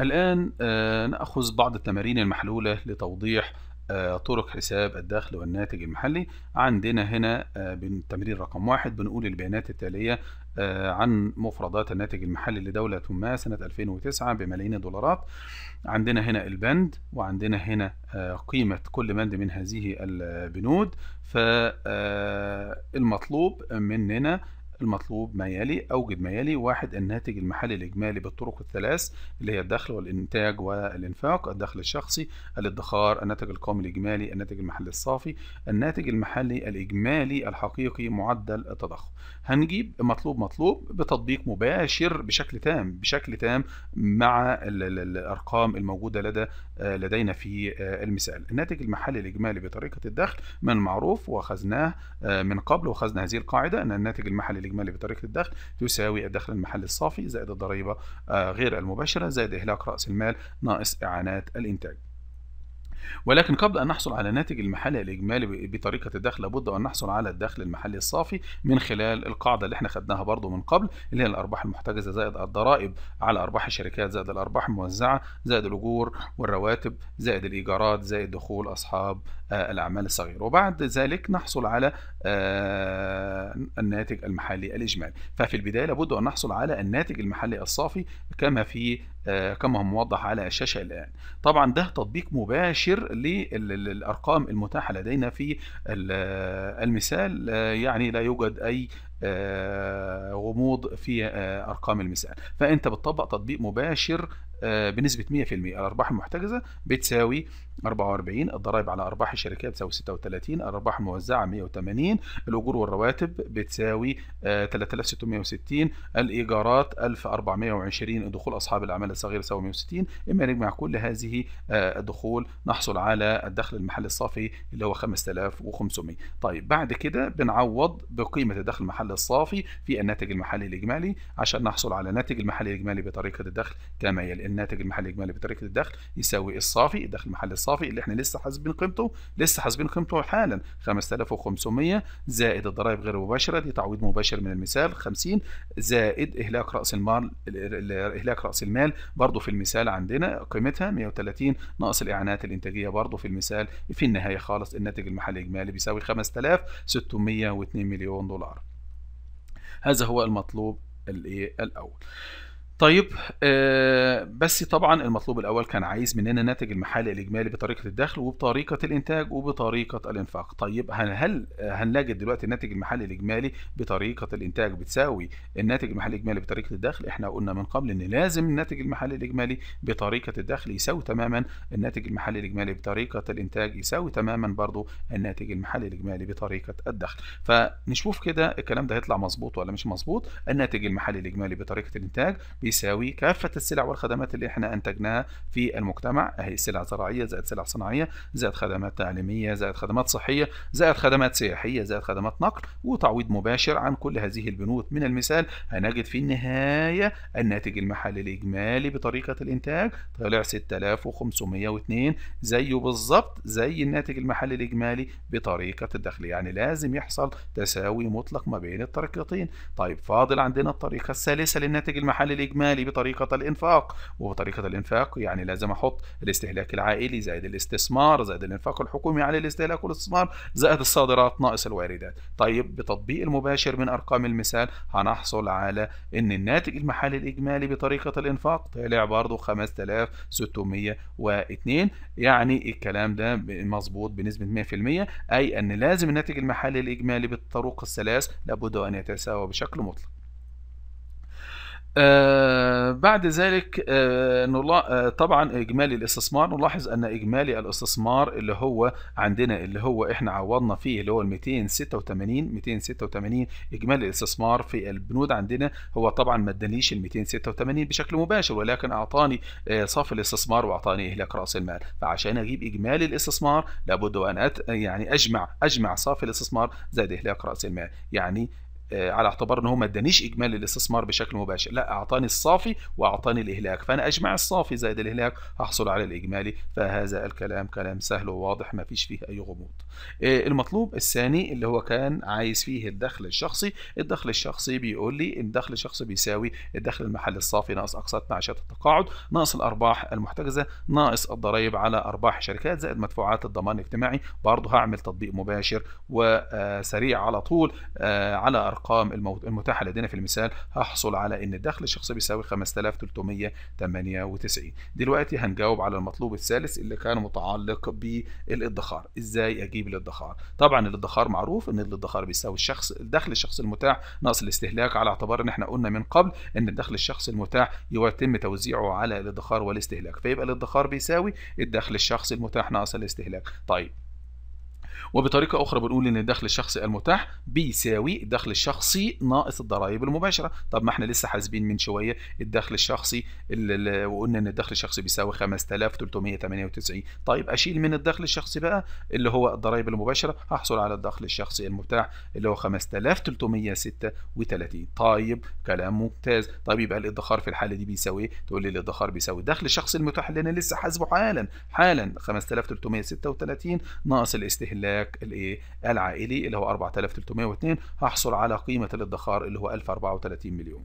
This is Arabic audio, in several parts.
الآن آه، نأخذ بعض التمارين المحلولة لتوضيح آه، طرق حساب الدخل والناتج المحلي عندنا هنا آه، بالتمرين رقم واحد بنقول البيانات التالية عن مفردات الناتج المحلي لدولة ما سنة 2009 بملايين الدولارات عندنا هنا البند وعندنا هنا قيمة كل بند من هذه البنود فالمطلوب مننا المطلوب ما يلي أوجد ما يلي واحد الناتج المحلي الإجمالي بالطرق الثلاث اللي هي الدخل والإنتاج والإنفاق الدخل الشخصي الادخار الناتج القومي الإجمالي الناتج المحلي الصافي الناتج المحلي الإجمالي الحقيقي معدل التضخم هنجيب مطلوب مطلوب بتطبيق مباشر بشكل تام بشكل تام مع الأرقام الموجودة لدى لدينا في المثال الناتج المحلي الإجمالي بطريقة الدخل من المعروف وأخذناه من قبل وأخذنا هذه القاعدة أن الناتج المحلي الإجمالي بطريقة الدخل يساوي الدخل المحلي الصافي زائد الضريبة آه، غير المباشرة زائد إهلاك رأس المال ناقص إعانات الإنتاج ولكن قبل أن نحصل على الناتج المحلي الإجمالي بطريقة الدخل لابد أن نحصل على الدخل المحلي الصافي من خلال القاعدة اللي احنا خدناها برضو من قبل اللي هي الأرباح المحتجزة زائد الضرائب على أرباح الشركات زائد الأرباح الموزعة زائد الأجور والرواتب زائد الإيجارات زائد دخول أصحاب آه، الأعمال الصغيرة وبعد ذلك نحصل على آه، الناتج المحلي الإجمالي ففي البداية لابد أن نحصل على الناتج المحلي الصافي كما في آه، كما هو موضح على الشاشة الآن طبعا ده تطبيق مباشر للأرقام المتاحة لدينا في آه، المثال آه، يعني لا يوجد أي آه، غموض في آه، ارقام المساء فانت بتطبق تطبيق مباشر آه، بنسبة 100% الأرباح المحتجزة بتساوي 44 الضرائب على أرباح الشركات بتساوي 36 الأرباح الموزعة 180 الأجور والرواتب بتساوي 3660 الإيجارات 1420 دخول أصحاب الأعمال الصغيرة بتساوي 160 إما نجمع كل هذه الدخول نحصل على الدخل المحلي الصافي اللي هو 5500 طيب بعد كده بنعوض بقيمة الدخل المحلي العمل الصافي في الناتج المحلي الإجمالي عشان نحصل على الناتج المحلي الإجمالي بطريقة الدخل كما يلي الناتج المحلي الإجمالي بطريقة الدخل يساوي الصافي الدخل المحلي الصافي اللي احنا لسه حاسبين قيمته لسه حاسبين قيمته حالا 5500 زائد الضرائب غير المباشرة دي تعويض مباشر من المثال 50 زائد إهلاك رأس المال إهلاك رأس المال برضه في المثال عندنا قيمتها 130 ناقص الإعانات الإنتاجية برضه في المثال في النهاية خالص الناتج المحلي الإجمالي بيساوي 5602 مليون دولار هذا هو المطلوب الايه الاول طيب آه، بس طبعا المطلوب الاول كان عايز مننا الناتج المحلي الاجمالي بطريقه الدخل وبطريقه الانتاج وبطريقه الانفاق طيب هل, هنلاقي دلوقتي الناتج المحلي الاجمالي بطريقه الانتاج بتساوي الناتج المحلي الاجمالي بطريقه الدخل احنا قلنا من قبل ان لازم الناتج المحلي الاجمالي بطريقه الدخل يساوي تماما الناتج المحلي الاجمالي بطريقه الانتاج يساوي تماما برضو الناتج المحلي الاجمالي بطريقه الدخل فنشوف كده الكلام ده هيطلع مظبوط ولا مش مظبوط الناتج المحلي الاجمالي بطريقه الانتاج بي يساوي كافة السلع والخدمات اللي احنا انتجناها في المجتمع اهي سلع زراعية زائد سلع صناعية زائد خدمات تعليمية زائد خدمات صحية زائد خدمات سياحية زائد خدمات نقل وتعويض مباشر عن كل هذه البنود من المثال هنجد في النهاية الناتج المحلي الإجمالي بطريقة الإنتاج طلع 6502 زيه بالظبط زي الناتج المحلي الإجمالي بطريقة الدخل يعني لازم يحصل تساوي مطلق ما بين الطريقتين طيب فاضل عندنا الطريقة الثالثة للناتج المحلي الإجمالي الإجمالي بطريقة الإنفاق وبطريقة الإنفاق يعني لازم أحط الاستهلاك العائلي زائد الاستثمار زائد الإنفاق الحكومي على الاستهلاك والاستثمار زائد الصادرات ناقص الواردات طيب بتطبيق المباشر من أرقام المثال هنحصل على إن الناتج المحلي الإجمالي بطريقة الإنفاق طلع برضه 5602 يعني الكلام ده مظبوط بنسبة 100% أي أن لازم الناتج المحلي الإجمالي بالطرق الثلاث لابد أن يتساوى بشكل مطلق آه، بعد ذلك آه، آه، طبعا اجمالي الاستثمار نلاحظ ان اجمالي الاستثمار اللي هو عندنا اللي هو احنا عوضنا فيه اللي هو ال 286 286 اجمالي الاستثمار في البنود عندنا هو طبعا ما ادانيش ال 286 بشكل مباشر ولكن اعطاني صافي الاستثمار واعطاني اهلاك راس المال فعشان اجيب اجمالي الاستثمار لابد ان يعني اجمع اجمع صافي الاستثمار زائد اهلاك راس المال يعني آه، على اعتبار ان هو ما ادانيش اجمالي الاستثمار بشكل مباشر لا اعطاني الصافي واعطاني الاهلاك فانا اجمع الصافي زائد الاهلاك هحصل على الاجمالي فهذا الكلام كلام سهل وواضح ما فيش فيه اي غموض آه، المطلوب الثاني اللي هو كان عايز فيه الدخل الشخصي الدخل الشخصي بيقول لي الدخل الشخصي بيساوي الدخل المحلي الصافي ناقص اقساط معاشات التقاعد ناقص الارباح المحتجزه ناقص الضرائب على ارباح شركات زائد مدفوعات الضمان الاجتماعي برضه هعمل تطبيق مباشر وسريع آه، على طول على أرقام الأرقام المتاحة لدينا في المثال هحصل على إن الدخل الشخصي بيساوي 5398 دلوقتي هنجاوب على المطلوب الثالث اللي كان متعلق بالادخار إزاي أجيب الادخار طبعا الادخار معروف إن الادخار بيساوي الشخص الدخل الشخصي المتاح ناقص الاستهلاك على اعتبار إن احنا قلنا من قبل إن الدخل الشخصي المتاح يتم توزيعه على الادخار والاستهلاك فيبقى الادخار بيساوي الدخل الشخصي المتاح ناقص الاستهلاك طيب وبطريقة أخرى بنقول إن الدخل الشخصي المتاح بيساوي الدخل الشخصي ناقص الضرائب المباشرة طب ما احنا لسه حاسبين من شوية الدخل الشخصي اللي وقلنا إن الدخل الشخصي بيساوي 5398 طيب أشيل من الدخل الشخصي بقى اللي هو الضرائب المباشرة هحصل على الدخل الشخصي المتاح اللي هو 5336 طيب كلام ممتاز طيب يبقى الادخار في الحالة دي بيساوي ايه؟ تقول لي الادخار بيساوي الدخل الشخصي المتاح اللي أنا لسه حاسبه حالا حالا 5336 ناقص الاستهلاك الاملاك الايه العائلي اللي هو 4302 هحصل على قيمه الادخار اللي هو 1034 مليون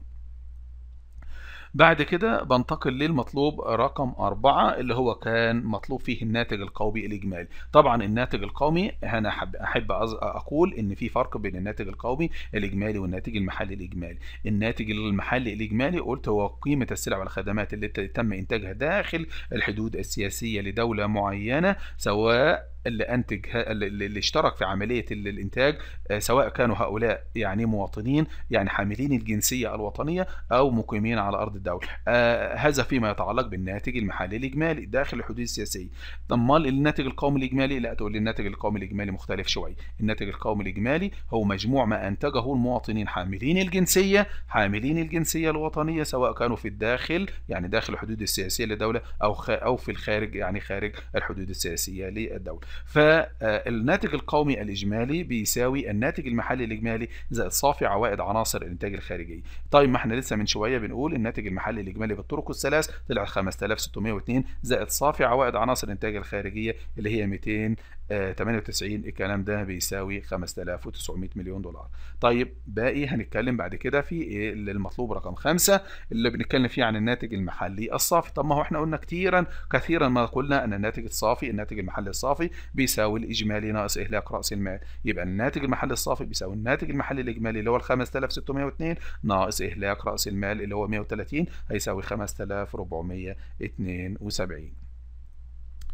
بعد كده بنتقل للمطلوب رقم أربعة اللي هو كان مطلوب فيه الناتج القومي الإجمالي طبعا الناتج القومي أنا أحب, أحب أقول إن في فرق بين الناتج القومي الإجمالي والناتج المحلي الإجمالي الناتج المحلي الإجمالي قلت هو قيمة السلع والخدمات اللي تم إنتاجها داخل الحدود السياسية لدولة معينة سواء اللي انتج اللي اشترك في عمليه الانتاج آه، سواء كانوا هؤلاء يعني مواطنين يعني حاملين الجنسيه الوطنيه او مقيمين على ارض الدوله آه، هذا فيما يتعلق بالناتج المحلي الاجمالي داخل الحدود السياسيه طب الناتج القومي الاجمالي لا تقول لي الناتج القومي الاجمالي مختلف شويه الناتج القومي الاجمالي هو مجموع ما انتجه المواطنين حاملين الجنسيه حاملين الجنسيه الوطنيه سواء كانوا في الداخل يعني داخل الحدود السياسيه للدوله او او في الخارج يعني خارج الحدود السياسيه للدوله فالناتج القومي الإجمالي بيساوي الناتج المحلي الإجمالي زائد صافي عوائد عناصر الإنتاج الخارجي طيب ما احنا لسه من شوية بنقول الناتج المحلي الإجمالي بالطرق الثلاث طلع 5602 زائد صافي عوائد عناصر الإنتاج الخارجية اللي هي 200 98 آه، الكلام ده بيساوي 5900 مليون دولار طيب باقي هنتكلم بعد كده في ايه المطلوب رقم خمسة اللي بنتكلم فيه عن الناتج المحلي الصافي طب ما هو احنا قلنا كثيرا كثيرا ما قلنا ان الناتج الصافي الناتج المحلي الصافي بيساوي الاجمالي ناقص اهلاك راس المال يبقى الناتج المحلي الصافي بيساوي الناتج المحلي الاجمالي اللي هو ال 5602 ناقص اهلاك راس المال اللي هو 130 هيساوي 5472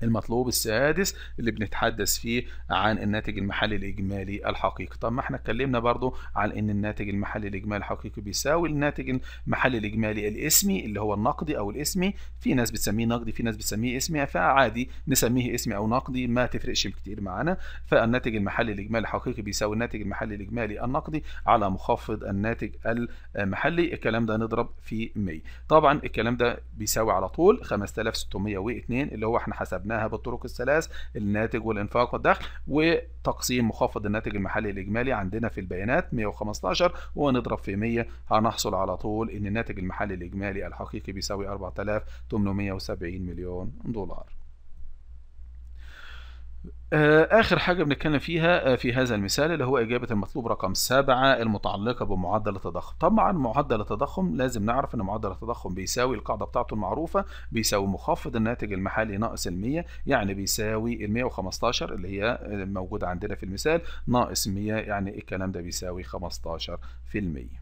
المطلوب السادس اللي بنتحدث فيه عن الناتج المحلي الاجمالي الحقيقي طب ما احنا اتكلمنا برضو عن ان الناتج المحلي الاجمالي الحقيقي بيساوي الناتج المحلي الاجمالي الاسمي اللي هو النقدي او الاسمي في ناس بتسميه نقدي في ناس بتسميه اسمي فعادي نسميه اسمي او نقدي ما تفرقش كتير معانا فالناتج المحلي الاجمالي الحقيقي بيساوي الناتج المحلي الاجمالي النقدي على مخفض الناتج المحلي الكلام ده نضرب في 100 طبعا الكلام ده بيساوي على طول 5602 اللي هو احنا حسبناه بينها بالطرق الثلاث الناتج والانفاق والدخل وتقسيم مخفض الناتج المحلي الاجمالي عندنا في البيانات 115 ونضرب في 100 هنحصل على طول ان الناتج المحلي الاجمالي الحقيقي بيساوي 4870 مليون دولار آه، آخر حاجة بنتكلم فيها آه، في هذا المثال اللي هو إجابة المطلوب رقم سبعة المتعلقة بمعدل التضخم طبعا معدل التضخم لازم نعرف أن معدل التضخم بيساوي القاعدة بتاعته المعروفة بيساوي مخفض الناتج المحلي ناقص المية يعني بيساوي المية وخمستاشر اللي هي آه، موجودة عندنا في المثال ناقص مية يعني الكلام ده بيساوي خمستاشر في المية